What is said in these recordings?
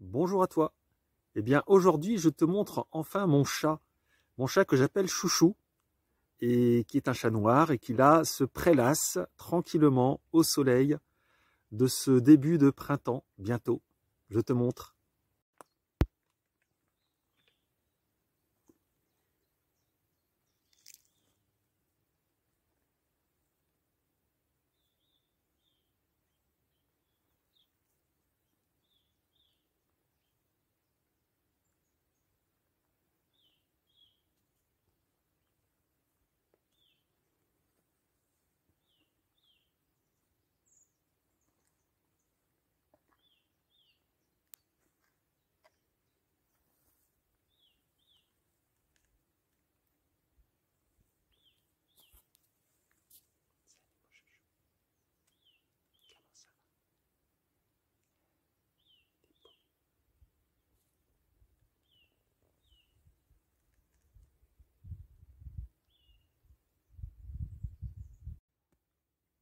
Bonjour à toi. Eh bien aujourd'hui je te montre enfin mon chat, mon chat que j'appelle Chouchou et qui est un chat noir et qui là se prélasse tranquillement au soleil de ce début de printemps bientôt. Je te montre.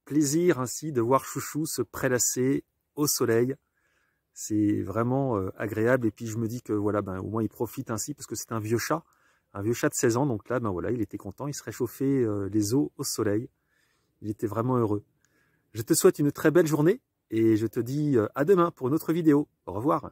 plaisir ainsi de voir Chouchou se prélasser au soleil. C'est vraiment euh, agréable. Et puis je me dis que voilà, ben, au moins il profite ainsi parce que c'est un vieux chat, un vieux chat de 16 ans. Donc là, ben voilà, il était content, il se réchauffait euh, les os au soleil. Il était vraiment heureux. Je te souhaite une très belle journée et je te dis euh, à demain pour une autre vidéo. Au revoir.